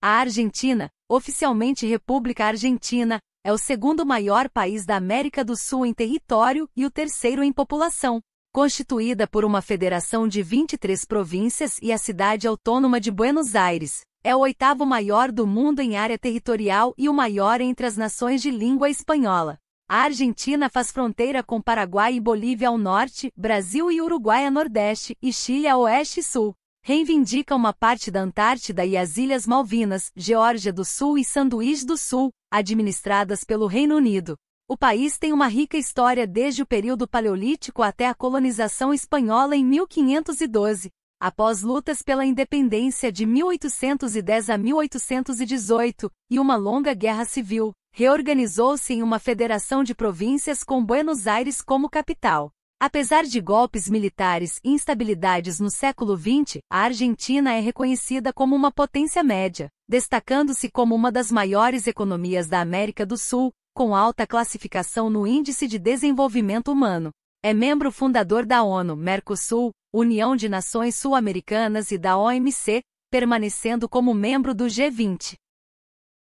A Argentina, oficialmente República Argentina, é o segundo maior país da América do Sul em território e o terceiro em população. Constituída por uma federação de 23 províncias e a cidade autônoma de Buenos Aires, é o oitavo maior do mundo em área territorial e o maior entre as nações de língua espanhola. A Argentina faz fronteira com Paraguai e Bolívia ao norte, Brasil e Uruguai a nordeste e Chile a oeste e sul reivindica uma parte da Antártida e as Ilhas Malvinas, Geórgia do Sul e Sanduíche do Sul, administradas pelo Reino Unido. O país tem uma rica história desde o período paleolítico até a colonização espanhola em 1512, após lutas pela independência de 1810 a 1818 e uma longa guerra civil. Reorganizou-se em uma federação de províncias com Buenos Aires como capital. Apesar de golpes militares e instabilidades no século XX, a Argentina é reconhecida como uma potência média, destacando-se como uma das maiores economias da América do Sul, com alta classificação no Índice de Desenvolvimento Humano. É membro fundador da ONU, Mercosul, União de Nações Sul-Americanas e da OMC, permanecendo como membro do G20.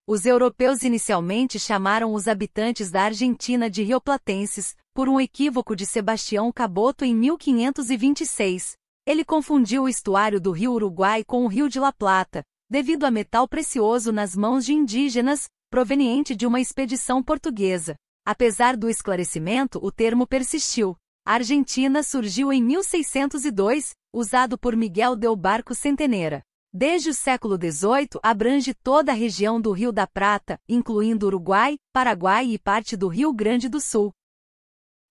Os europeus inicialmente chamaram os habitantes da Argentina de rioplatenses, por um equívoco de Sebastião Caboto em 1526. Ele confundiu o estuário do rio Uruguai com o rio de La Plata, devido a metal precioso nas mãos de indígenas, proveniente de uma expedição portuguesa. Apesar do esclarecimento, o termo persistiu. A Argentina surgiu em 1602, usado por Miguel del Barco Centeneira. Desde o século XVIII, abrange toda a região do Rio da Prata, incluindo Uruguai, Paraguai e parte do Rio Grande do Sul.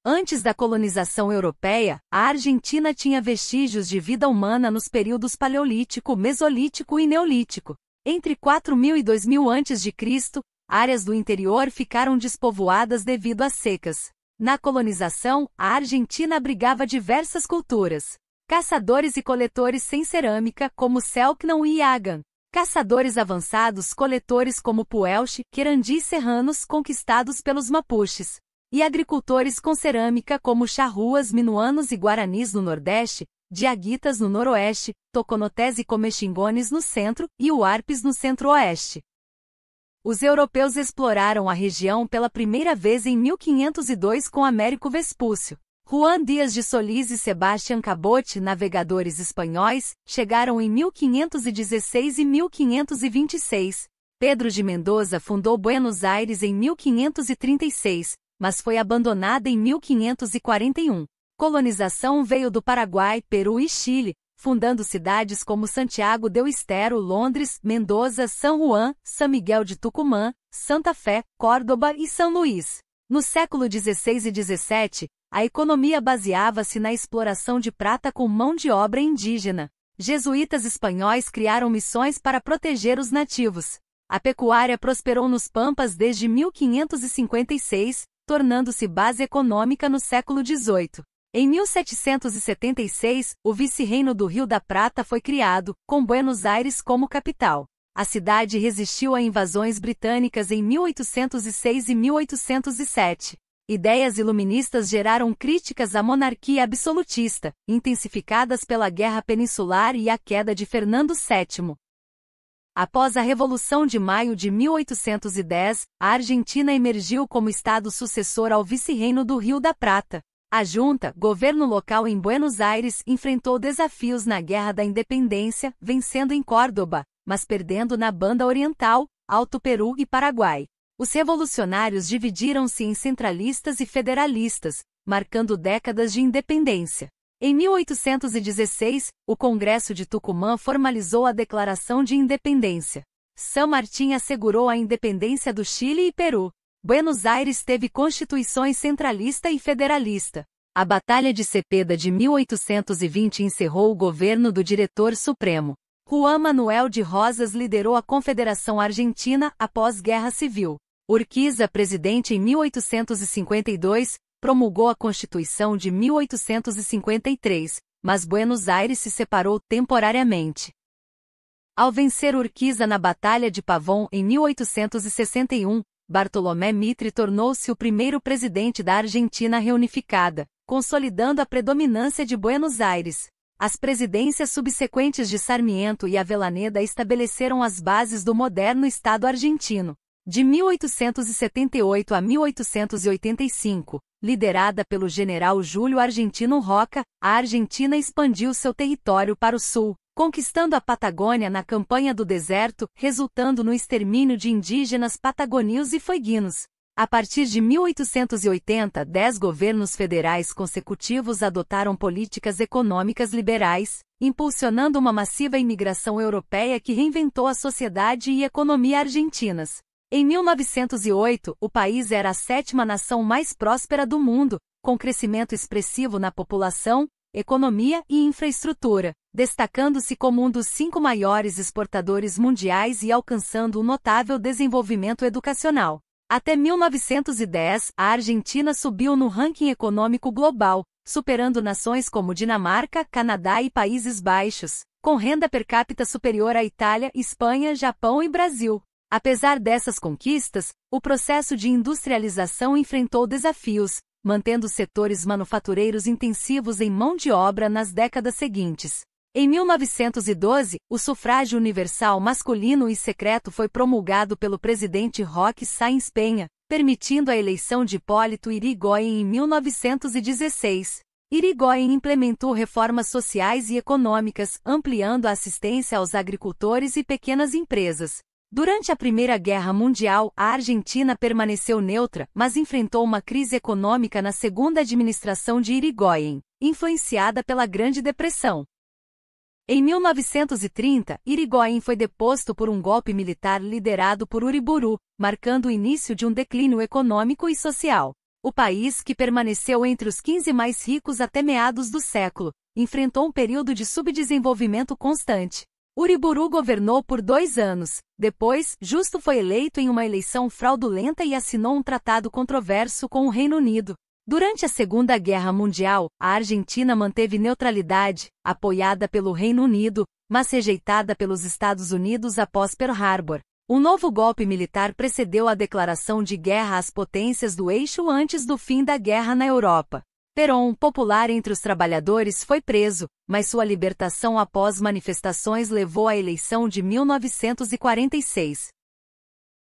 Antes da colonização europeia, a Argentina tinha vestígios de vida humana nos períodos Paleolítico, Mesolítico e Neolítico. Entre 4000 e 2000 a.C., áreas do interior ficaram despovoadas devido às secas. Na colonização, a Argentina abrigava diversas culturas. Caçadores e coletores sem cerâmica, como Selknam e Yagan. Caçadores avançados, coletores como Puelche, Querandi e Serranos, conquistados pelos Mapuches e agricultores com cerâmica como charruas, minuanos e guaranis no Nordeste, diaguitas no Noroeste, toconotés e comexingones no Centro e uarpes no Centro-Oeste. Os europeus exploraram a região pela primeira vez em 1502 com Américo Vespúcio. Juan Dias de Solís e Sebastião Cabote, navegadores espanhóis, chegaram em 1516 e 1526. Pedro de Mendoza fundou Buenos Aires em 1536, mas foi abandonada em 1541. Colonização veio do Paraguai, Peru e Chile, fundando cidades como Santiago del Estero, Londres, Mendoza, São Juan, São Miguel de Tucumã, Santa Fé, Córdoba e São Luís. No século XVI e XVII, a economia baseava-se na exploração de prata com mão de obra indígena. Jesuítas espanhóis criaram missões para proteger os nativos. A pecuária prosperou nos Pampas desde 1556, tornando-se base econômica no século XVIII. Em 1776, o vice-reino do Rio da Prata foi criado, com Buenos Aires como capital. A cidade resistiu a invasões britânicas em 1806 e 1807. Ideias iluministas geraram críticas à monarquia absolutista, intensificadas pela Guerra Peninsular e a queda de Fernando VII. Após a Revolução de Maio de 1810, a Argentina emergiu como Estado sucessor ao Vice-Reino do Rio da Prata. A junta, governo local em Buenos Aires, enfrentou desafios na Guerra da Independência, vencendo em Córdoba, mas perdendo na Banda Oriental, Alto Peru e Paraguai. Os revolucionários dividiram-se em centralistas e federalistas, marcando décadas de independência. Em 1816, o Congresso de Tucumã formalizou a Declaração de Independência. São Martín assegurou a independência do Chile e Peru. Buenos Aires teve constituições centralista e federalista. A Batalha de Cepeda de 1820 encerrou o governo do diretor supremo. Juan Manuel de Rosas liderou a Confederação Argentina após Guerra Civil. Urquiza presidente em 1852, promulgou a Constituição de 1853, mas Buenos Aires se separou temporariamente. Ao vencer Urquiza na Batalha de Pavon em 1861, Bartolomé Mitre tornou-se o primeiro presidente da Argentina reunificada, consolidando a predominância de Buenos Aires. As presidências subsequentes de Sarmiento e Avellaneda estabeleceram as bases do moderno Estado argentino de 1878 a 1885, liderada pelo general Júlio Argentino Roca, a Argentina expandiu seu território para o sul, conquistando a Patagônia na Campanha do Deserto, resultando no extermínio de indígenas patagonios e fueguinos. A partir de 1880, dez governos federais consecutivos adotaram políticas econômicas liberais, impulsionando uma massiva imigração europeia que reinventou a sociedade e economia argentinas. Em 1908, o país era a sétima nação mais próspera do mundo, com crescimento expressivo na população, economia e infraestrutura, destacando-se como um dos cinco maiores exportadores mundiais e alcançando um notável desenvolvimento educacional. Até 1910, a Argentina subiu no ranking econômico global, superando nações como Dinamarca, Canadá e Países Baixos, com renda per capita superior à Itália, Espanha, Japão e Brasil. Apesar dessas conquistas, o processo de industrialização enfrentou desafios, mantendo setores manufatureiros intensivos em mão de obra nas décadas seguintes. Em 1912, o sufrágio universal masculino e secreto foi promulgado pelo presidente Roque Sáenz Penha, permitindo a eleição de Hipólito Irigoyen em 1916. Irigoyen implementou reformas sociais e econômicas, ampliando a assistência aos agricultores e pequenas empresas, Durante a Primeira Guerra Mundial, a Argentina permaneceu neutra, mas enfrentou uma crise econômica na segunda administração de Irigoyen, influenciada pela Grande Depressão. Em 1930, Irigoyen foi deposto por um golpe militar liderado por Uriburu, marcando o início de um declínio econômico e social. O país, que permaneceu entre os 15 mais ricos até meados do século, enfrentou um período de subdesenvolvimento constante. Uriburu governou por dois anos. Depois, Justo foi eleito em uma eleição fraudulenta e assinou um tratado controverso com o Reino Unido. Durante a Segunda Guerra Mundial, a Argentina manteve neutralidade, apoiada pelo Reino Unido, mas rejeitada pelos Estados Unidos após Pearl Harbor. Um novo golpe militar precedeu a declaração de guerra às potências do eixo antes do fim da guerra na Europa. Peron, popular entre os trabalhadores, foi preso, mas sua libertação após manifestações levou à eleição de 1946.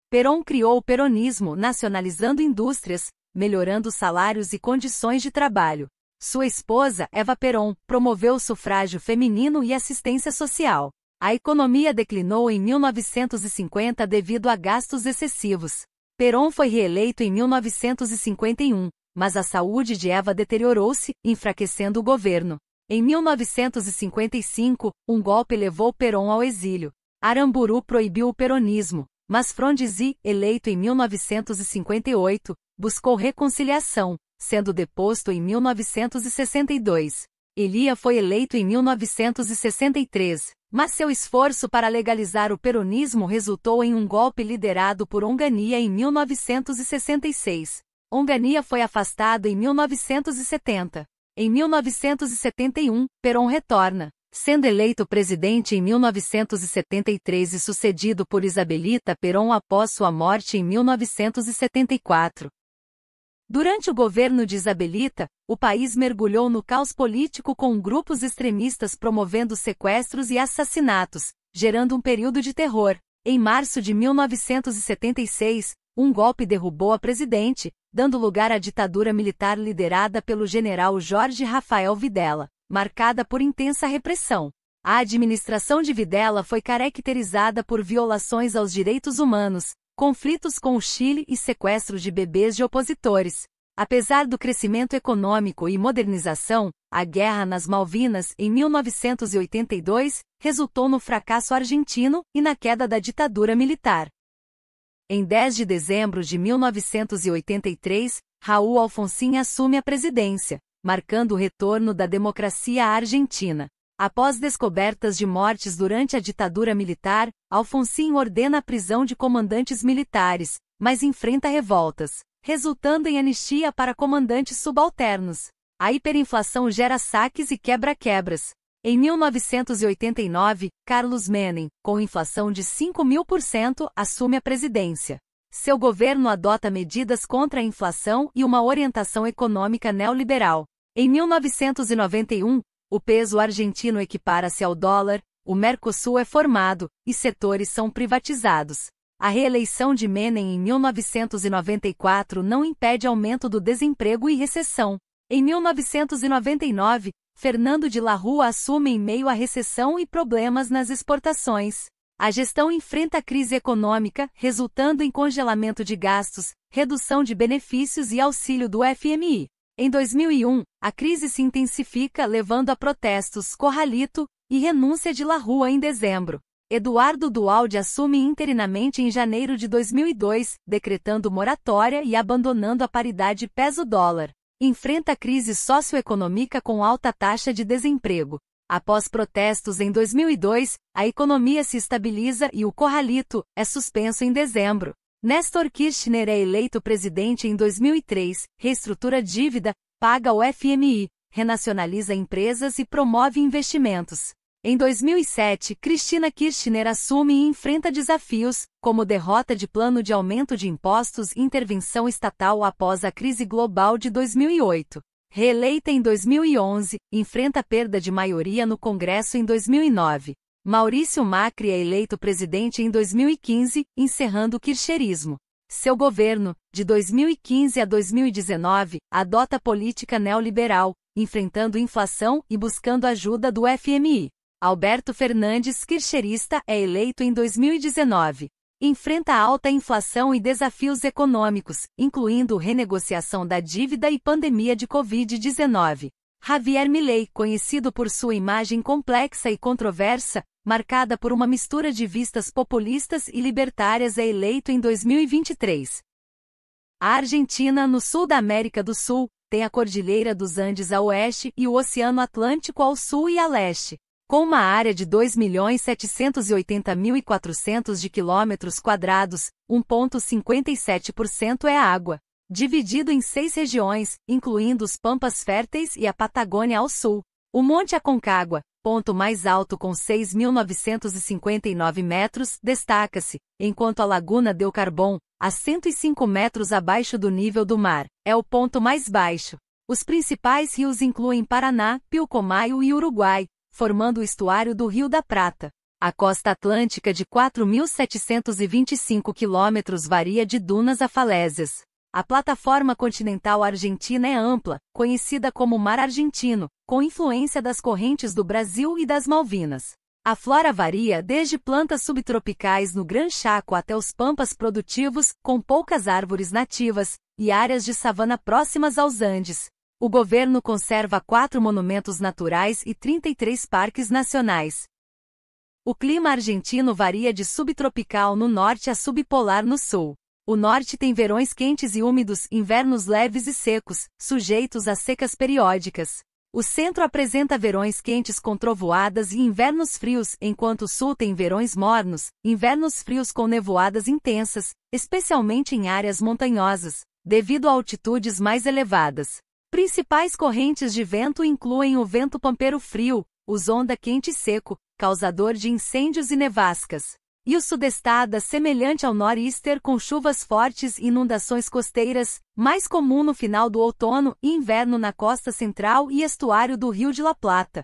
Peron criou o peronismo, nacionalizando indústrias, melhorando salários e condições de trabalho. Sua esposa, Eva Peron, promoveu o sufrágio feminino e assistência social. A economia declinou em 1950 devido a gastos excessivos. Peron foi reeleito em 1951, mas a saúde de Eva deteriorou-se, enfraquecendo o governo. Em 1955, um golpe levou Perón ao exílio. Aramburu proibiu o peronismo, mas Frondizi, eleito em 1958, buscou reconciliação, sendo deposto em 1962. Elia foi eleito em 1963, mas seu esforço para legalizar o peronismo resultou em um golpe liderado por Ongania em 1966. Ongania foi afastado em 1970. Em 1971, Perón retorna, sendo eleito presidente em 1973 e sucedido por Isabelita Perón após sua morte em 1974. Durante o governo de Isabelita, o país mergulhou no caos político com grupos extremistas promovendo sequestros e assassinatos, gerando um período de terror. Em março de 1976, um golpe derrubou a presidente, dando lugar à ditadura militar liderada pelo general Jorge Rafael Videla, marcada por intensa repressão. A administração de Videla foi caracterizada por violações aos direitos humanos, conflitos com o Chile e sequestros de bebês de opositores. Apesar do crescimento econômico e modernização, a guerra nas Malvinas, em 1982, resultou no fracasso argentino e na queda da ditadura militar. Em 10 de dezembro de 1983, Raul Alfonsín assume a presidência, marcando o retorno da democracia à Argentina. Após descobertas de mortes durante a ditadura militar, Alfonsín ordena a prisão de comandantes militares, mas enfrenta revoltas, resultando em anistia para comandantes subalternos. A hiperinflação gera saques e quebra-quebras, em 1989, Carlos Menem, com inflação de 5 mil por cento, assume a presidência. Seu governo adota medidas contra a inflação e uma orientação econômica neoliberal. Em 1991, o peso argentino equipara-se ao dólar, o Mercosul é formado e setores são privatizados. A reeleição de Menem em 1994 não impede aumento do desemprego e recessão. Em 1999, Fernando de la Rua assume em meio à recessão e problemas nas exportações. A gestão enfrenta crise econômica, resultando em congelamento de gastos, redução de benefícios e auxílio do FMI. Em 2001, a crise se intensifica, levando a protestos, corralito e renúncia de La Rua em dezembro. Eduardo Dualdi assume interinamente em janeiro de 2002, decretando moratória e abandonando a paridade peso-dólar enfrenta crise socioeconômica com alta taxa de desemprego. Após protestos em 2002, a economia se estabiliza e o Corralito é suspenso em dezembro. Nestor Kirchner é eleito presidente em 2003, reestrutura dívida, paga o FMI, renacionaliza empresas e promove investimentos. Em 2007, Cristina Kirchner assume e enfrenta desafios, como derrota de plano de aumento de impostos e intervenção estatal após a crise global de 2008. Reeleita em 2011, enfrenta perda de maioria no Congresso em 2009. Maurício Macri é eleito presidente em 2015, encerrando o kircherismo. Seu governo, de 2015 a 2019, adota política neoliberal, enfrentando inflação e buscando ajuda do FMI. Alberto Fernandes Kircherista é eleito em 2019. Enfrenta alta inflação e desafios econômicos, incluindo renegociação da dívida e pandemia de Covid-19. Javier Milei, conhecido por sua imagem complexa e controversa, marcada por uma mistura de vistas populistas e libertárias, é eleito em 2023. A Argentina, no sul da América do Sul, tem a Cordilheira dos Andes a oeste e o Oceano Atlântico ao sul e a leste. Com uma área de 2.780.400 de quilômetros quadrados, 1,57% é água, dividido em seis regiões, incluindo os Pampas Férteis e a Patagônia ao sul. O Monte Aconcagua, ponto mais alto com 6.959 metros, destaca-se, enquanto a Laguna del Carbón, a 105 metros abaixo do nível do mar, é o ponto mais baixo. Os principais rios incluem Paraná, Pilcomayo e Uruguai, formando o estuário do Rio da Prata. A costa atlântica de 4.725 quilômetros varia de dunas a falésias. A plataforma continental argentina é ampla, conhecida como Mar Argentino, com influência das correntes do Brasil e das Malvinas. A flora varia desde plantas subtropicais no Gran Chaco até os pampas produtivos, com poucas árvores nativas, e áreas de savana próximas aos Andes, o governo conserva quatro monumentos naturais e 33 parques nacionais. O clima argentino varia de subtropical no norte a subpolar no sul. O norte tem verões quentes e úmidos, invernos leves e secos, sujeitos a secas periódicas. O centro apresenta verões quentes com trovoadas e invernos frios, enquanto o sul tem verões mornos, invernos frios com nevoadas intensas, especialmente em áreas montanhosas, devido a altitudes mais elevadas. Principais correntes de vento incluem o vento pampeiro frio, o zonda quente e seco, causador de incêndios e nevascas, e o sudestada semelhante ao nor'easter com chuvas fortes e inundações costeiras, mais comum no final do outono e inverno na costa central e estuário do Rio de La Plata.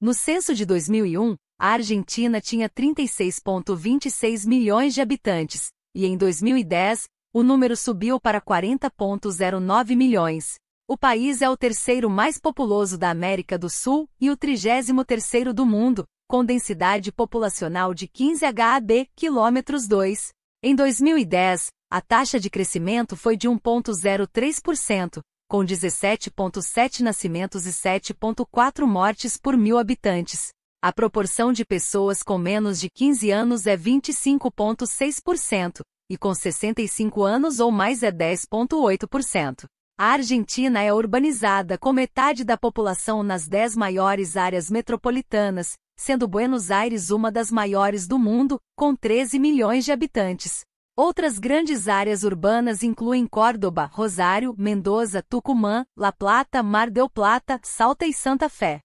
No censo de 2001, a Argentina tinha 36,26 milhões de habitantes, e em 2010, o número subiu para 40,09 milhões. O país é o terceiro mais populoso da América do Sul e o trigésimo terceiro do mundo, com densidade populacional de 15 HAB quilômetros 2. Em 2010, a taxa de crescimento foi de 1,03%, com 17,7 nascimentos e 7,4 mortes por mil habitantes. A proporção de pessoas com menos de 15 anos é 25,6%, e com 65 anos ou mais é 10,8%. A Argentina é urbanizada com metade da população nas dez maiores áreas metropolitanas, sendo Buenos Aires uma das maiores do mundo, com 13 milhões de habitantes. Outras grandes áreas urbanas incluem Córdoba, Rosário, Mendoza, Tucumã, La Plata, Mar del Plata, Salta e Santa Fé.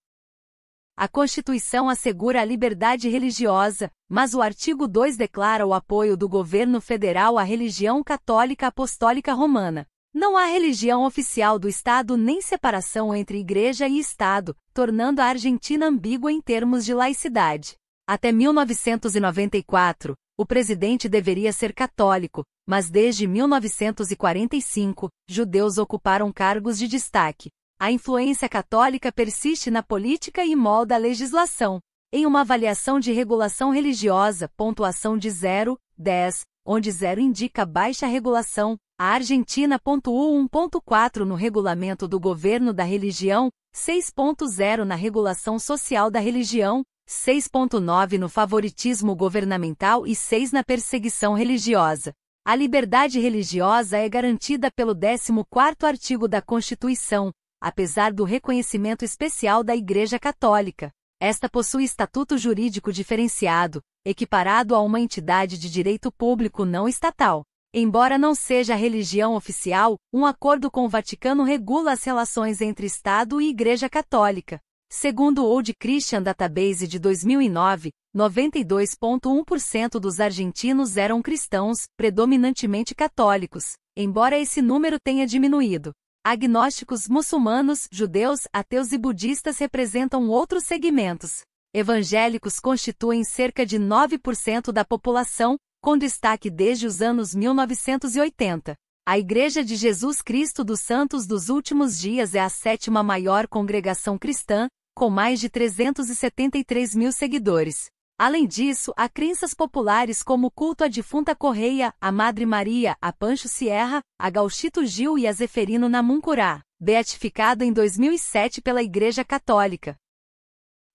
A Constituição assegura a liberdade religiosa, mas o artigo 2 declara o apoio do governo federal à religião católica apostólica romana. Não há religião oficial do Estado nem separação entre Igreja e Estado, tornando a Argentina ambígua em termos de laicidade. Até 1994, o presidente deveria ser católico, mas desde 1945, judeus ocuparam cargos de destaque. A influência católica persiste na política e molda a legislação. Em uma avaliação de regulação religiosa, pontuação de 0, 10, onde 0 indica baixa regulação, a Argentina 1.4 no Regulamento do Governo da Religião, 6.0 na Regulação Social da Religião, 6.9 no favoritismo governamental e 6 na perseguição religiosa. A liberdade religiosa é garantida pelo 14º artigo da Constituição, apesar do reconhecimento especial da Igreja Católica. Esta possui estatuto jurídico diferenciado, equiparado a uma entidade de direito público não estatal. Embora não seja a religião oficial, um acordo com o Vaticano regula as relações entre Estado e Igreja Católica. Segundo o Old Christian Database de 2009, 92,1% dos argentinos eram cristãos, predominantemente católicos, embora esse número tenha diminuído. Agnósticos muçulmanos, judeus, ateus e budistas representam outros segmentos. Evangélicos constituem cerca de 9% da população, com destaque desde os anos 1980. A Igreja de Jesus Cristo dos Santos dos Últimos Dias é a sétima maior congregação cristã, com mais de 373 mil seguidores. Além disso, há crenças populares como o culto à defunta Correia, à Madre Maria, a Pancho Sierra, a Gauchito Gil e a Zeferino Namuncurá, beatificado em 2007 pela Igreja Católica.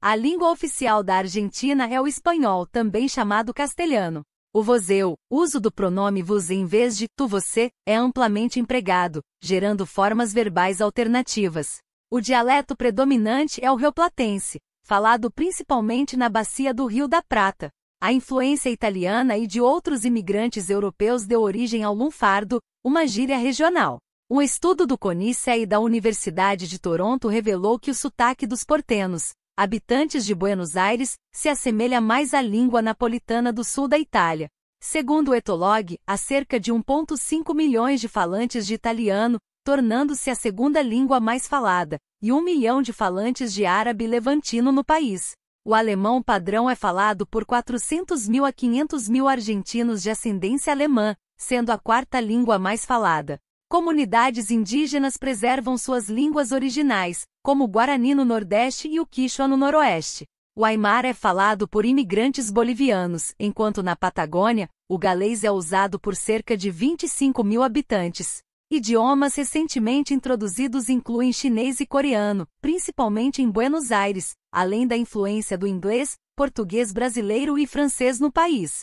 A língua oficial da Argentina é o espanhol, também chamado castelhano. O voseu, uso do pronome vos em vez de tu você, é amplamente empregado, gerando formas verbais alternativas. O dialeto predominante é o rioplatense, falado principalmente na bacia do Rio da Prata. A influência italiana e de outros imigrantes europeus deu origem ao lunfardo, uma gíria regional. Um estudo do CONICET e da Universidade de Toronto revelou que o sotaque dos portenos, habitantes de Buenos Aires, se assemelha mais à língua napolitana do sul da Itália. Segundo o Etolog, há cerca de 1,5 milhões de falantes de italiano, tornando-se a segunda língua mais falada, e um milhão de falantes de árabe levantino no país. O alemão padrão é falado por 400 mil a 500 mil argentinos de ascendência alemã, sendo a quarta língua mais falada. Comunidades indígenas preservam suas línguas originais, como o Guarani no Nordeste e o Quichua no Noroeste. O Aymara é falado por imigrantes bolivianos, enquanto na Patagônia, o galês é usado por cerca de 25 mil habitantes. Idiomas recentemente introduzidos incluem chinês e coreano, principalmente em Buenos Aires, além da influência do inglês, português brasileiro e francês no país.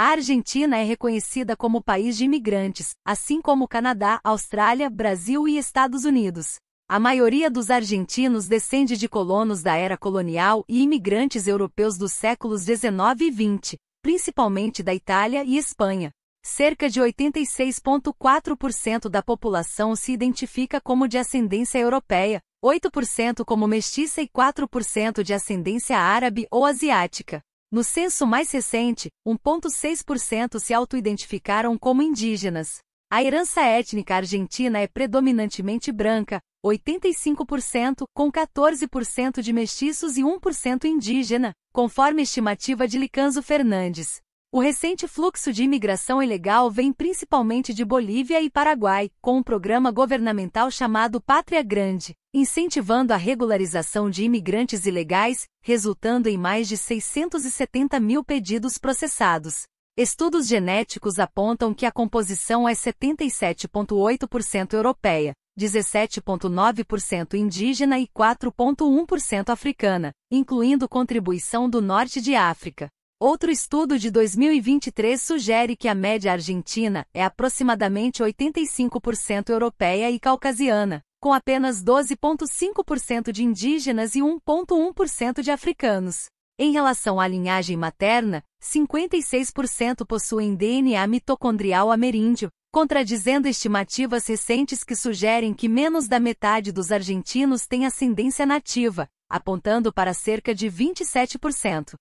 A Argentina é reconhecida como país de imigrantes, assim como Canadá, Austrália, Brasil e Estados Unidos. A maioria dos argentinos descende de colonos da era colonial e imigrantes europeus dos séculos 19 e 20, principalmente da Itália e Espanha. Cerca de 86,4% da população se identifica como de ascendência europeia, 8% como mestiça e 4% de ascendência árabe ou asiática. No censo mais recente, 1,6% se autoidentificaram como indígenas. A herança étnica argentina é predominantemente branca, 85%, com 14% de mestiços e 1% indígena, conforme estimativa de Licanzo Fernandes. O recente fluxo de imigração ilegal vem principalmente de Bolívia e Paraguai, com um programa governamental chamado Pátria Grande, incentivando a regularização de imigrantes ilegais, resultando em mais de 670 mil pedidos processados. Estudos genéticos apontam que a composição é 77,8% europeia, 17,9% indígena e 4,1% africana, incluindo contribuição do norte de África. Outro estudo de 2023 sugere que a média argentina é aproximadamente 85% europeia e caucasiana, com apenas 12,5% de indígenas e 1,1% de africanos. Em relação à linhagem materna, 56% possuem DNA mitocondrial ameríndio, contradizendo estimativas recentes que sugerem que menos da metade dos argentinos tem ascendência nativa, apontando para cerca de 27%.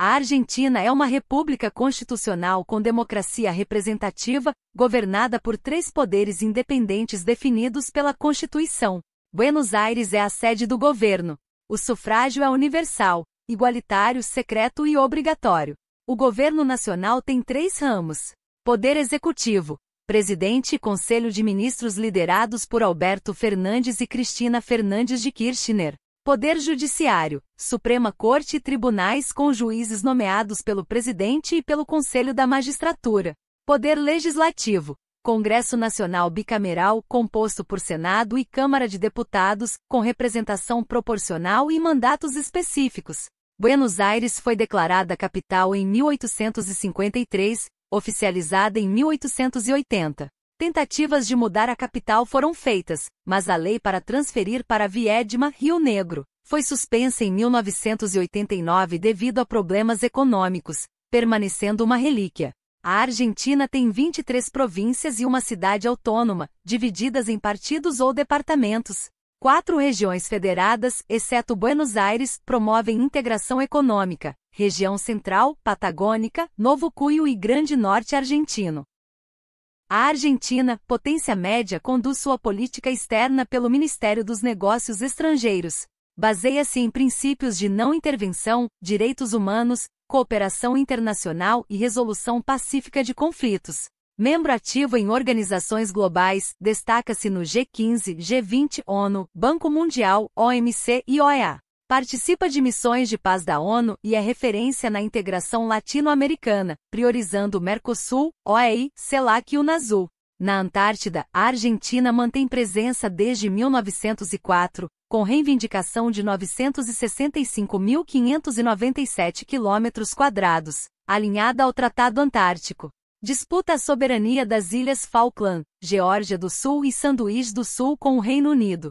A Argentina é uma república constitucional com democracia representativa, governada por três poderes independentes definidos pela Constituição. Buenos Aires é a sede do governo. O sufrágio é universal, igualitário, secreto e obrigatório. O governo nacional tem três ramos: Poder Executivo, Presidente e Conselho de Ministros liderados por Alberto Fernandes e Cristina Fernandes de Kirchner. Poder Judiciário, Suprema Corte e tribunais com juízes nomeados pelo presidente e pelo Conselho da Magistratura. Poder Legislativo, Congresso Nacional Bicameral, composto por Senado e Câmara de Deputados, com representação proporcional e mandatos específicos. Buenos Aires foi declarada capital em 1853, oficializada em 1880. Tentativas de mudar a capital foram feitas, mas a lei para transferir para Viedma, Rio Negro, foi suspensa em 1989 devido a problemas econômicos, permanecendo uma relíquia. A Argentina tem 23 províncias e uma cidade autônoma, divididas em partidos ou departamentos. Quatro regiões federadas, exceto Buenos Aires, promovem integração econômica: região central, patagônica, Novo Cuyo e Grande Norte argentino. A Argentina, potência média, conduz sua política externa pelo Ministério dos Negócios Estrangeiros. Baseia-se em princípios de não intervenção, direitos humanos, cooperação internacional e resolução pacífica de conflitos. Membro ativo em organizações globais, destaca-se no G15, G20, ONU, Banco Mundial, OMC e OEA. Participa de missões de paz da ONU e é referência na integração latino-americana, priorizando o Mercosul, OEI, CELAC e UNASUL. Na Antártida, a Argentina mantém presença desde 1904, com reivindicação de 965.597 km, alinhada ao Tratado Antártico. Disputa a soberania das Ilhas Falkland, Geórgia do Sul e Sanduíche do Sul com o Reino Unido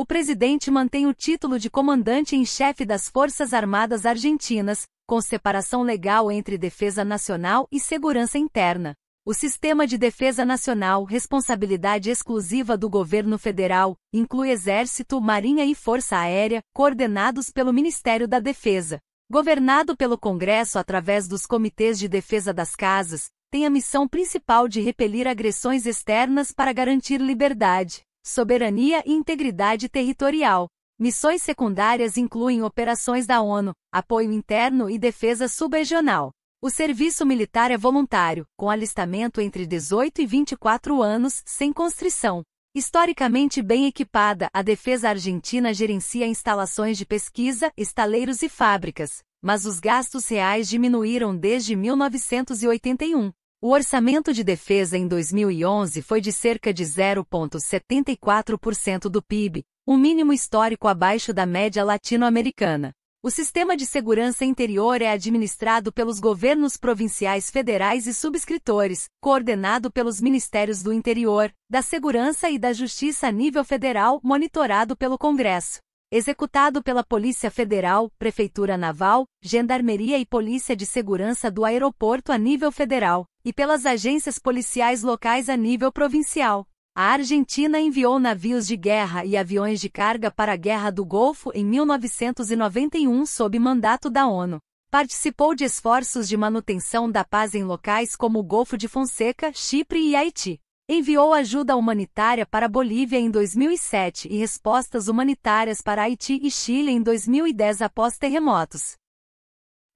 o presidente mantém o título de comandante em chefe das Forças Armadas Argentinas, com separação legal entre defesa nacional e segurança interna. O Sistema de Defesa Nacional, responsabilidade exclusiva do governo federal, inclui Exército, Marinha e Força Aérea, coordenados pelo Ministério da Defesa. Governado pelo Congresso através dos Comitês de Defesa das Casas, tem a missão principal de repelir agressões externas para garantir liberdade, soberania e integridade territorial. Missões secundárias incluem operações da ONU, apoio interno e defesa subregional. O serviço militar é voluntário, com alistamento entre 18 e 24 anos, sem constrição. Historicamente bem equipada, a defesa argentina gerencia instalações de pesquisa, estaleiros e fábricas, mas os gastos reais diminuíram desde 1981. O orçamento de defesa em 2011 foi de cerca de 0,74% do PIB, um mínimo histórico abaixo da média latino-americana. O sistema de segurança interior é administrado pelos governos provinciais federais e subscritores, coordenado pelos Ministérios do Interior, da Segurança e da Justiça a nível federal, monitorado pelo Congresso executado pela Polícia Federal, Prefeitura Naval, Gendarmeria e Polícia de Segurança do Aeroporto a nível federal, e pelas agências policiais locais a nível provincial. A Argentina enviou navios de guerra e aviões de carga para a Guerra do Golfo em 1991 sob mandato da ONU. Participou de esforços de manutenção da paz em locais como o Golfo de Fonseca, Chipre e Haiti enviou ajuda humanitária para Bolívia em 2007 e respostas humanitárias para Haiti e Chile em 2010 após terremotos.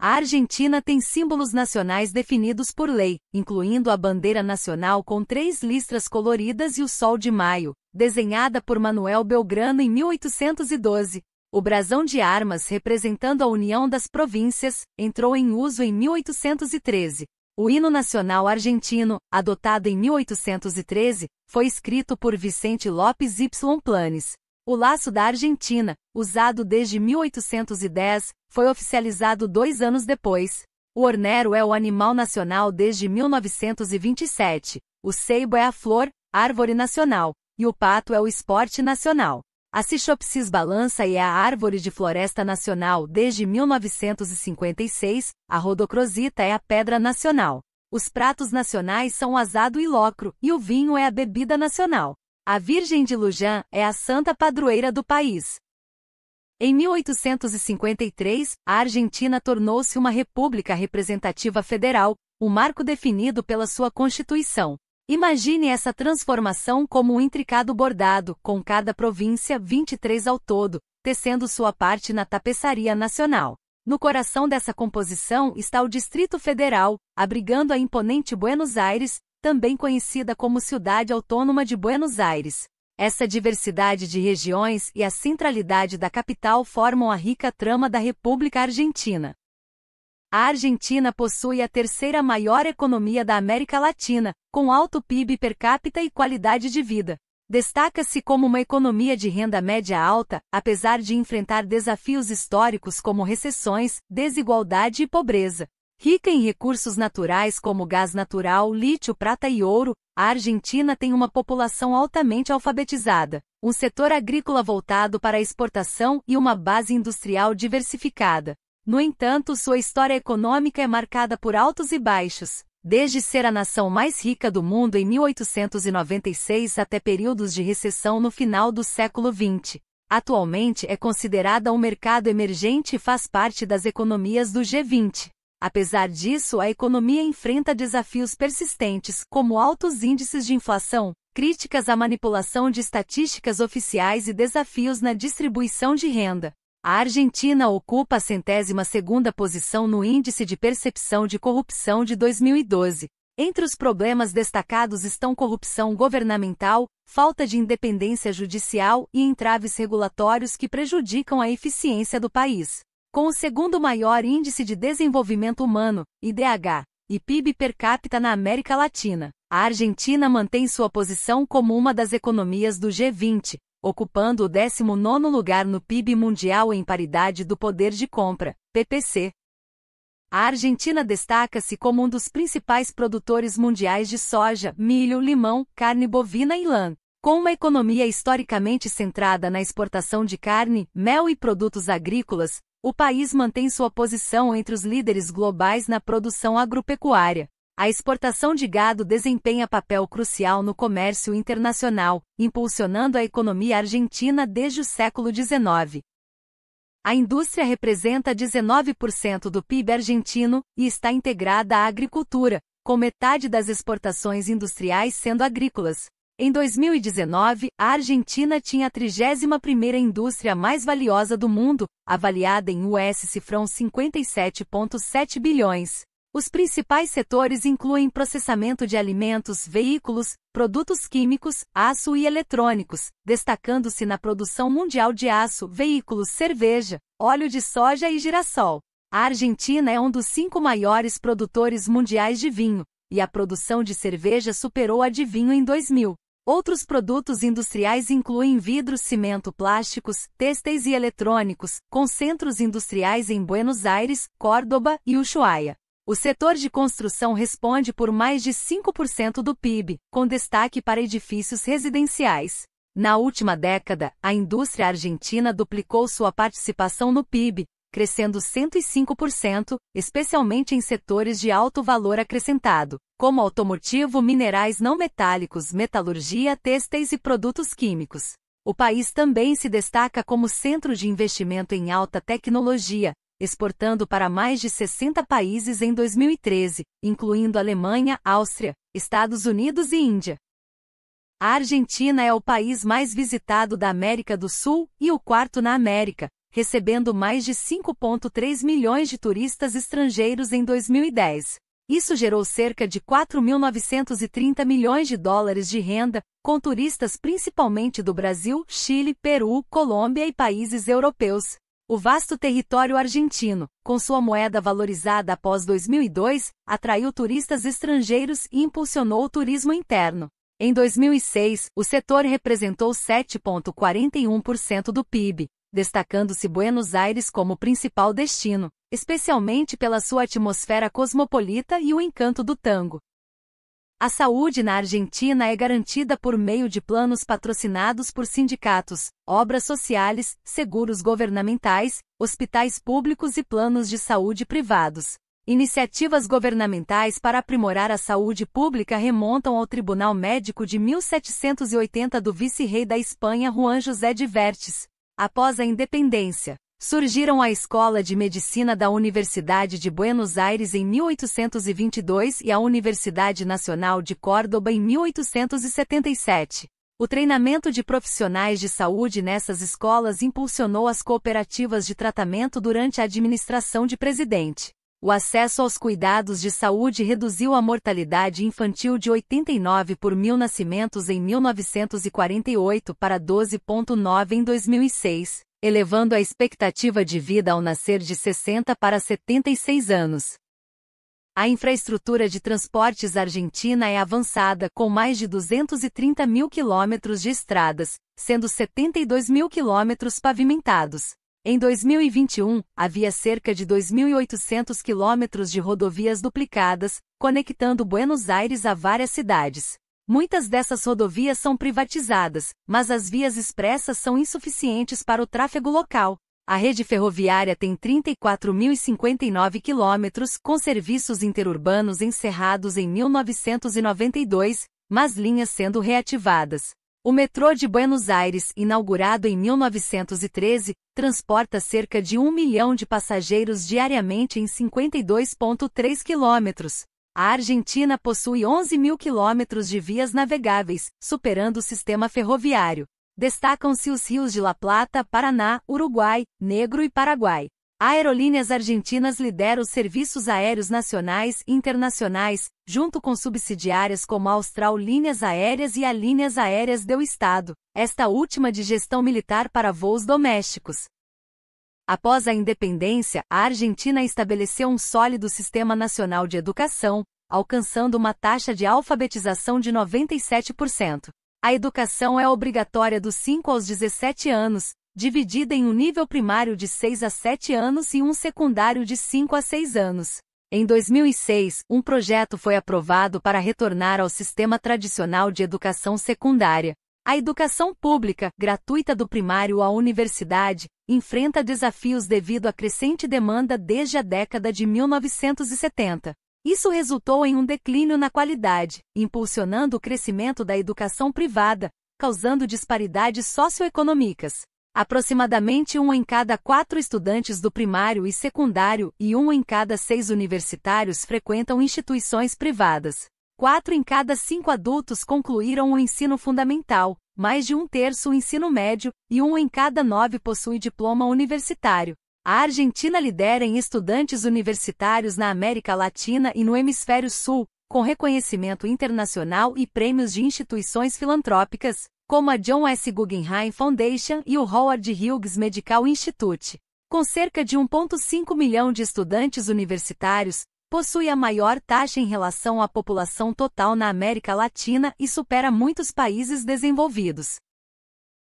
A Argentina tem símbolos nacionais definidos por lei, incluindo a bandeira nacional com três listras coloridas e o Sol de Maio, desenhada por Manuel Belgrano em 1812. O brasão de armas representando a união das províncias entrou em uso em 1813, o hino nacional argentino, adotado em 1813, foi escrito por Vicente Lopes Y. Planes. O laço da Argentina, usado desde 1810, foi oficializado dois anos depois. O hornero é o animal nacional desde 1927. O seibo é a flor, árvore nacional, e o pato é o esporte nacional. A Cichopsis balança e é a árvore de floresta nacional desde 1956, a rodocrosita é a pedra nacional. Os pratos nacionais são o asado e locro, e o vinho é a bebida nacional. A Virgem de Lujan é a santa padroeira do país. Em 1853, a Argentina tornou-se uma república representativa federal, o um marco definido pela sua Constituição. Imagine essa transformação como um intricado bordado, com cada província 23 ao todo, tecendo sua parte na tapeçaria nacional. No coração dessa composição está o Distrito Federal, abrigando a imponente Buenos Aires, também conhecida como Cidade Autônoma de Buenos Aires. Essa diversidade de regiões e a centralidade da capital formam a rica trama da República Argentina. A Argentina possui a terceira maior economia da América Latina, com alto PIB per capita e qualidade de vida. Destaca-se como uma economia de renda média alta, apesar de enfrentar desafios históricos como recessões, desigualdade e pobreza. Rica em recursos naturais como gás natural, lítio, prata e ouro, a Argentina tem uma população altamente alfabetizada, um setor agrícola voltado para a exportação e uma base industrial diversificada. No entanto, sua história econômica é marcada por altos e baixos, desde ser a nação mais rica do mundo em 1896 até períodos de recessão no final do século XX. Atualmente é considerada um mercado emergente e faz parte das economias do G20. Apesar disso, a economia enfrenta desafios persistentes, como altos índices de inflação, críticas à manipulação de estatísticas oficiais e desafios na distribuição de renda. A Argentina ocupa a centésima segunda posição no Índice de Percepção de Corrupção de 2012. Entre os problemas destacados estão corrupção governamental, falta de independência judicial e entraves regulatórios que prejudicam a eficiência do país. Com o segundo maior índice de desenvolvimento humano, IDH, e PIB per capita na América Latina, a Argentina mantém sua posição como uma das economias do G20, ocupando o 19 lugar no PIB mundial em paridade do poder de compra, PPC. A Argentina destaca-se como um dos principais produtores mundiais de soja, milho, limão, carne bovina e lã. Com uma economia historicamente centrada na exportação de carne, mel e produtos agrícolas, o país mantém sua posição entre os líderes globais na produção agropecuária. A exportação de gado desempenha papel crucial no comércio internacional, impulsionando a economia argentina desde o século XIX. A indústria representa 19% do PIB argentino e está integrada à agricultura, com metade das exportações industriais sendo agrícolas. Em 2019, a Argentina tinha a 31ª indústria mais valiosa do mundo, avaliada em US cifrão 57.7 bilhões. Os principais setores incluem processamento de alimentos, veículos, produtos químicos, aço e eletrônicos, destacando-se na produção mundial de aço, veículos, cerveja, óleo de soja e girassol. A Argentina é um dos cinco maiores produtores mundiais de vinho, e a produção de cerveja superou a de vinho em 2000. Outros produtos industriais incluem vidro, cimento, plásticos, têxteis e eletrônicos, com centros industriais em Buenos Aires, Córdoba e Ushuaia. O setor de construção responde por mais de 5% do PIB, com destaque para edifícios residenciais. Na última década, a indústria argentina duplicou sua participação no PIB, crescendo 105%, especialmente em setores de alto valor acrescentado, como automotivo, minerais não metálicos, metalurgia, têxteis e produtos químicos. O país também se destaca como centro de investimento em alta tecnologia, exportando para mais de 60 países em 2013, incluindo Alemanha, Áustria, Estados Unidos e Índia. A Argentina é o país mais visitado da América do Sul e o quarto na América, recebendo mais de 5,3 milhões de turistas estrangeiros em 2010. Isso gerou cerca de 4.930 milhões de dólares de renda, com turistas principalmente do Brasil, Chile, Peru, Colômbia e países europeus. O vasto território argentino, com sua moeda valorizada após 2002, atraiu turistas estrangeiros e impulsionou o turismo interno. Em 2006, o setor representou 7,41% do PIB, destacando-se Buenos Aires como principal destino, especialmente pela sua atmosfera cosmopolita e o encanto do tango. A saúde na Argentina é garantida por meio de planos patrocinados por sindicatos, obras sociais, seguros governamentais, hospitais públicos e planos de saúde privados. Iniciativas governamentais para aprimorar a saúde pública remontam ao Tribunal Médico de 1780 do vice-rei da Espanha Juan José de Vertes. Após a independência, surgiram a Escola de Medicina da Universidade de Buenos Aires em 1822 e a Universidade Nacional de Córdoba em 1877. O treinamento de profissionais de saúde nessas escolas impulsionou as cooperativas de tratamento durante a administração de presidente. O acesso aos cuidados de saúde reduziu a mortalidade infantil de 89 por mil nascimentos em 1948 para 12,9 em 2006 elevando a expectativa de vida ao nascer de 60 para 76 anos. A infraestrutura de transportes argentina é avançada, com mais de 230 mil quilômetros de estradas, sendo 72 mil quilômetros pavimentados. Em 2021, havia cerca de 2.800 quilômetros de rodovias duplicadas, conectando Buenos Aires a várias cidades. Muitas dessas rodovias são privatizadas, mas as vias expressas são insuficientes para o tráfego local. A rede ferroviária tem 34.059 quilômetros, com serviços interurbanos encerrados em 1992, mas linhas sendo reativadas. O metrô de Buenos Aires, inaugurado em 1913, transporta cerca de 1 milhão de passageiros diariamente em 52,3 quilômetros. A Argentina possui 11 mil quilômetros de vias navegáveis, superando o sistema ferroviário. Destacam-se os rios de La Plata, Paraná, Uruguai, Negro e Paraguai. Aerolíneas argentinas lideram os serviços aéreos nacionais e internacionais, junto com subsidiárias como a Austral Linhas Aéreas e a Linhas Aéreas do Estado, esta última de gestão militar para voos domésticos. Após a independência, a Argentina estabeleceu um sólido sistema nacional de educação, alcançando uma taxa de alfabetização de 97%. A educação é obrigatória dos 5 aos 17 anos, dividida em um nível primário de 6 a 7 anos e um secundário de 5 a 6 anos. Em 2006, um projeto foi aprovado para retornar ao sistema tradicional de educação secundária. A educação pública, gratuita do primário à universidade, enfrenta desafios devido à crescente demanda desde a década de 1970. Isso resultou em um declínio na qualidade, impulsionando o crescimento da educação privada, causando disparidades socioeconômicas. Aproximadamente um em cada quatro estudantes do primário e secundário e um em cada seis universitários frequentam instituições privadas. Quatro em cada cinco adultos concluíram o ensino fundamental, mais de um terço o ensino médio e um em cada nove possui diploma universitário. A Argentina lidera em estudantes universitários na América Latina e no Hemisfério Sul, com reconhecimento internacional e prêmios de instituições filantrópicas, como a John S. Guggenheim Foundation e o Howard Hughes Medical Institute. Com cerca de 1,5 milhão de estudantes universitários, possui a maior taxa em relação à população total na América Latina e supera muitos países desenvolvidos.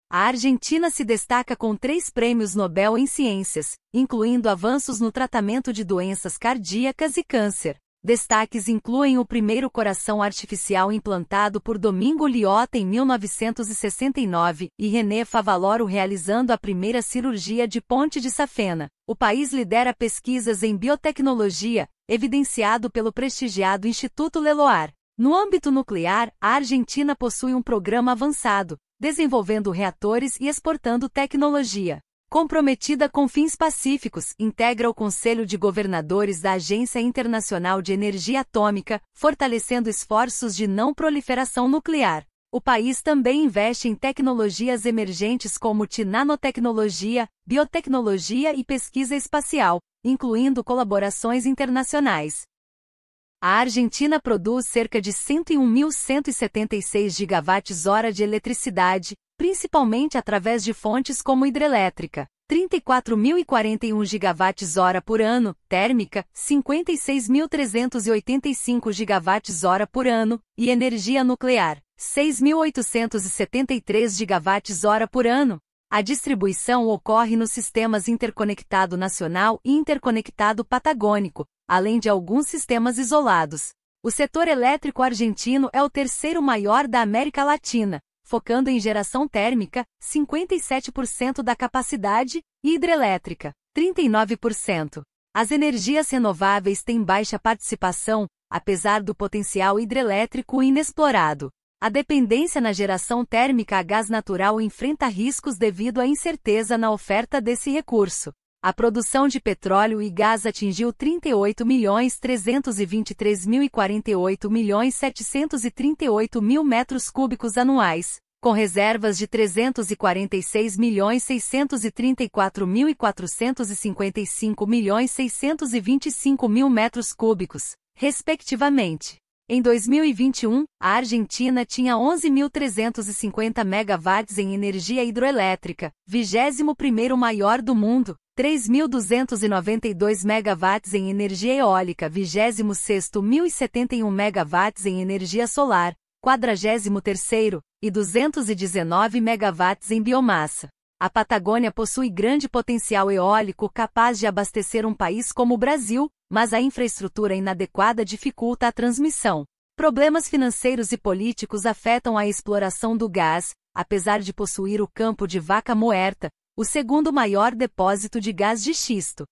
A Argentina se destaca com três prêmios Nobel em ciências, incluindo avanços no tratamento de doenças cardíacas e câncer. Destaques incluem o primeiro coração artificial implantado por Domingo Liotta em 1969 e René Favaloro realizando a primeira cirurgia de ponte de safena. O país lidera pesquisas em biotecnologia, evidenciado pelo prestigiado Instituto Leloar. No âmbito nuclear, a Argentina possui um programa avançado, desenvolvendo reatores e exportando tecnologia. Comprometida com fins pacíficos, integra o Conselho de Governadores da Agência Internacional de Energia Atômica, fortalecendo esforços de não proliferação nuclear. O país também investe em tecnologias emergentes como nanotecnologia, biotecnologia e pesquisa espacial, incluindo colaborações internacionais. A Argentina produz cerca de 101.176 gigawatts-hora de eletricidade, principalmente através de fontes como hidrelétrica. 34.041 GWh por ano, térmica, 56.385 GWh por ano, e energia nuclear, 6.873 GWh por ano. A distribuição ocorre nos sistemas interconectado nacional e interconectado patagônico, além de alguns sistemas isolados. O setor elétrico argentino é o terceiro maior da América Latina, focando em geração térmica, 57% da capacidade, e hidrelétrica, 39%. As energias renováveis têm baixa participação, apesar do potencial hidrelétrico inexplorado. A dependência na geração térmica a gás natural enfrenta riscos devido à incerteza na oferta desse recurso a produção de petróleo e gás atingiu 38 milhões mil milhões 738 mil metros cúbicos anuais, com reservas de 346 milhões milhões 625 mil metros cúbicos, respectivamente. Em 2021, a Argentina tinha 11.350 megawatts em energia hidroelétrica, 21º maior do mundo, 3.292 megawatts em energia eólica, 26.071 megawatts em energia solar, 43º, e 219 megawatts em biomassa. A Patagônia possui grande potencial eólico capaz de abastecer um país como o Brasil, mas a infraestrutura inadequada dificulta a transmissão. Problemas financeiros e políticos afetam a exploração do gás, apesar de possuir o campo de vaca moerta, o segundo maior depósito de gás de xisto.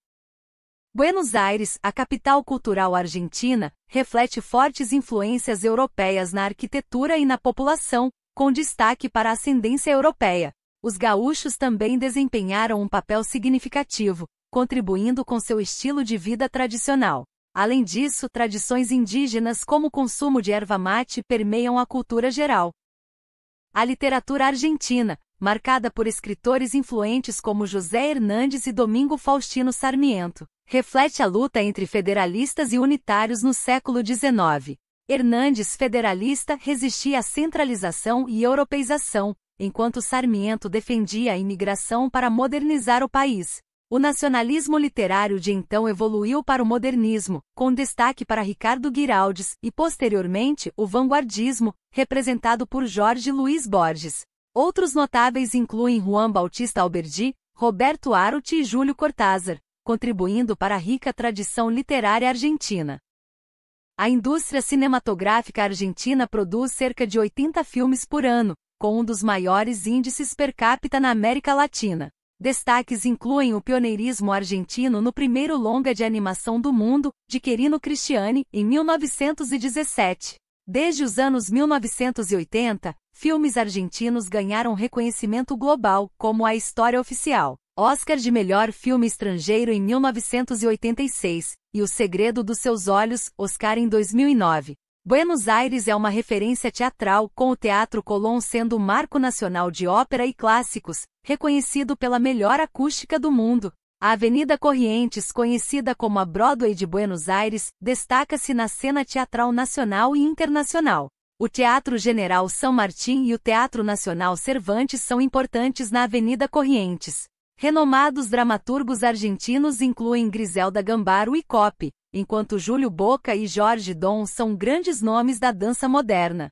Buenos Aires, a capital cultural argentina, reflete fortes influências europeias na arquitetura e na população, com destaque para a ascendência europeia. Os gaúchos também desempenharam um papel significativo, contribuindo com seu estilo de vida tradicional. Além disso, tradições indígenas como o consumo de erva mate permeiam a cultura geral. A literatura argentina, marcada por escritores influentes como José Hernandes e Domingo Faustino Sarmiento, reflete a luta entre federalistas e unitários no século XIX. Hernandes federalista resistia à centralização e europeização, enquanto Sarmiento defendia a imigração para modernizar o país. O nacionalismo literário de então evoluiu para o modernismo, com destaque para Ricardo Guiraldes e, posteriormente, o vanguardismo, representado por Jorge Luiz Borges. Outros notáveis incluem Juan Bautista Alberdi, Roberto Aruti e Júlio Cortázar, contribuindo para a rica tradição literária argentina. A indústria cinematográfica argentina produz cerca de 80 filmes por ano, com um dos maiores índices per capita na América Latina. Destaques incluem o pioneirismo argentino no primeiro longa de animação do mundo, de Querino Cristiani, em 1917. Desde os anos 1980, filmes argentinos ganharam reconhecimento global, como A História Oficial, Oscar de Melhor Filme Estrangeiro em 1986, e O Segredo dos Seus Olhos, Oscar em 2009. Buenos Aires é uma referência teatral, com o Teatro Colón sendo o marco nacional de ópera e clássicos, reconhecido pela melhor acústica do mundo, a Avenida Corrientes, conhecida como a Broadway de Buenos Aires, destaca-se na cena teatral nacional e internacional. O Teatro General São Martim e o Teatro Nacional Cervantes são importantes na Avenida Corrientes. Renomados dramaturgos argentinos incluem Griselda Gambaro e Coppe, enquanto Júlio Boca e Jorge Dom são grandes nomes da dança moderna.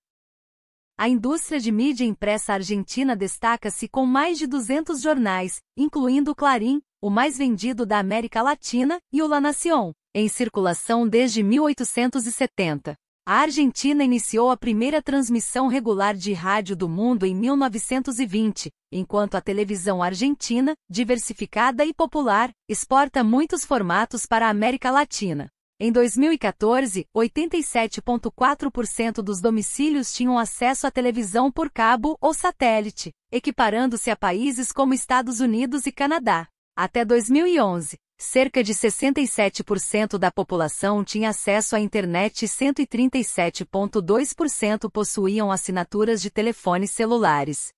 A indústria de mídia impressa argentina destaca-se com mais de 200 jornais, incluindo Clarim, o mais vendido da América Latina, e o La Nación, em circulação desde 1870. A Argentina iniciou a primeira transmissão regular de rádio do mundo em 1920, enquanto a televisão argentina, diversificada e popular, exporta muitos formatos para a América Latina. Em 2014, 87,4% dos domicílios tinham acesso à televisão por cabo ou satélite, equiparando-se a países como Estados Unidos e Canadá. Até 2011, cerca de 67% da população tinha acesso à internet e 137,2% possuíam assinaturas de telefones celulares.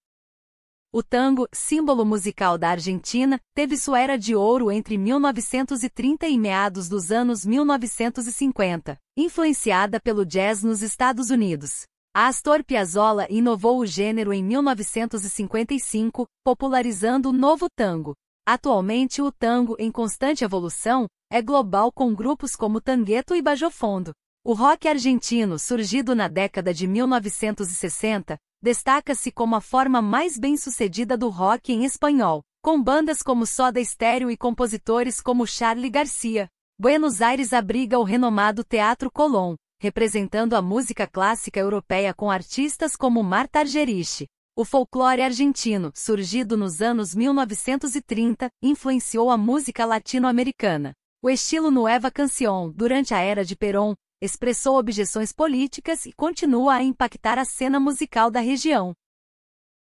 O tango, símbolo musical da Argentina, teve sua era de ouro entre 1930 e meados dos anos 1950, influenciada pelo jazz nos Estados Unidos. Astor Piazzolla inovou o gênero em 1955, popularizando o novo tango, Atualmente o tango, em constante evolução, é global com grupos como Tangueto e Bajofondo. O rock argentino, surgido na década de 1960, destaca-se como a forma mais bem-sucedida do rock em espanhol, com bandas como Soda Stereo e compositores como Charlie Garcia. Buenos Aires abriga o renomado Teatro Colón, representando a música clássica europeia com artistas como Marta Argerich, o folclore argentino, surgido nos anos 1930, influenciou a música latino-americana. O estilo Nueva Canción, durante a era de Perón, expressou objeções políticas e continua a impactar a cena musical da região.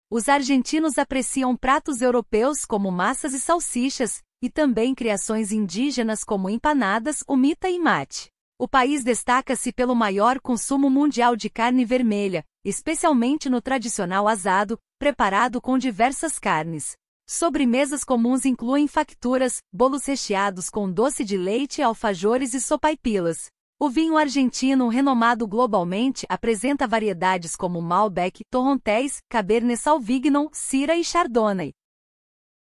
Os argentinos apreciam pratos europeus como massas e salsichas, e também criações indígenas como empanadas, umita e mate. O país destaca-se pelo maior consumo mundial de carne vermelha, especialmente no tradicional asado, preparado com diversas carnes. Sobremesas comuns incluem facturas, bolos recheados com doce de leite, alfajores e sopaipilas. O vinho argentino, renomado globalmente, apresenta variedades como Malbec, Torrontés, Cabernet Sauvignon, Syrah e Chardonnay.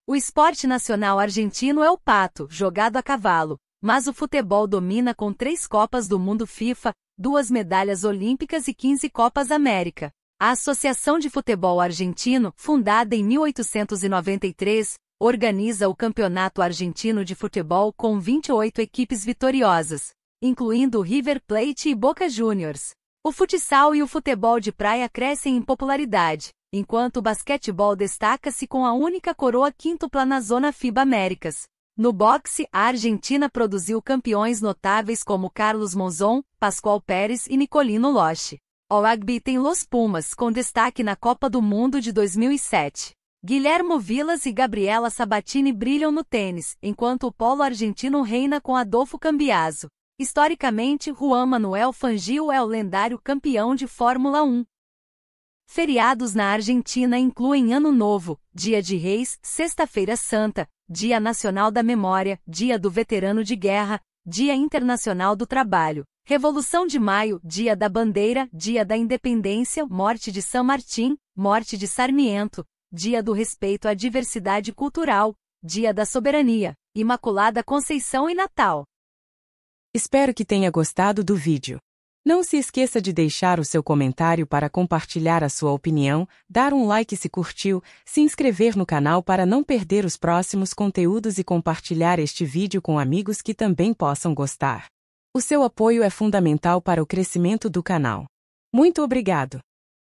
O esporte nacional argentino é o pato, jogado a cavalo, mas o futebol domina com três Copas do Mundo FIFA, duas medalhas olímpicas e 15 Copas América. A Associação de Futebol Argentino, fundada em 1893, organiza o Campeonato Argentino de Futebol com 28 equipes vitoriosas, incluindo River Plate e Boca Juniors. O futsal e o futebol de praia crescem em popularidade, enquanto o basquetebol destaca-se com a única coroa quíntupla na zona FIBA Américas. No boxe, a Argentina produziu campeões notáveis como Carlos Monzon, Pascoal Pérez e Nicolino Loche. O rugby tem Los Pumas com destaque na Copa do Mundo de 2007. Guilhermo Vilas e Gabriela Sabatini brilham no tênis, enquanto o polo argentino reina com Adolfo Cambiaso. Historicamente, Juan Manuel Fangio é o lendário campeão de Fórmula 1. Feriados na Argentina incluem Ano Novo, Dia de Reis, Sexta-feira Santa, Dia Nacional da Memória, Dia do Veterano de Guerra, Dia Internacional do Trabalho, Revolução de Maio, Dia da Bandeira, Dia da Independência, Morte de São Martim, Morte de Sarmiento, Dia do Respeito à Diversidade Cultural, Dia da Soberania, Imaculada Conceição e Natal. Espero que tenha gostado do vídeo. Não se esqueça de deixar o seu comentário para compartilhar a sua opinião, dar um like se curtiu, se inscrever no canal para não perder os próximos conteúdos e compartilhar este vídeo com amigos que também possam gostar. O seu apoio é fundamental para o crescimento do canal. Muito obrigado!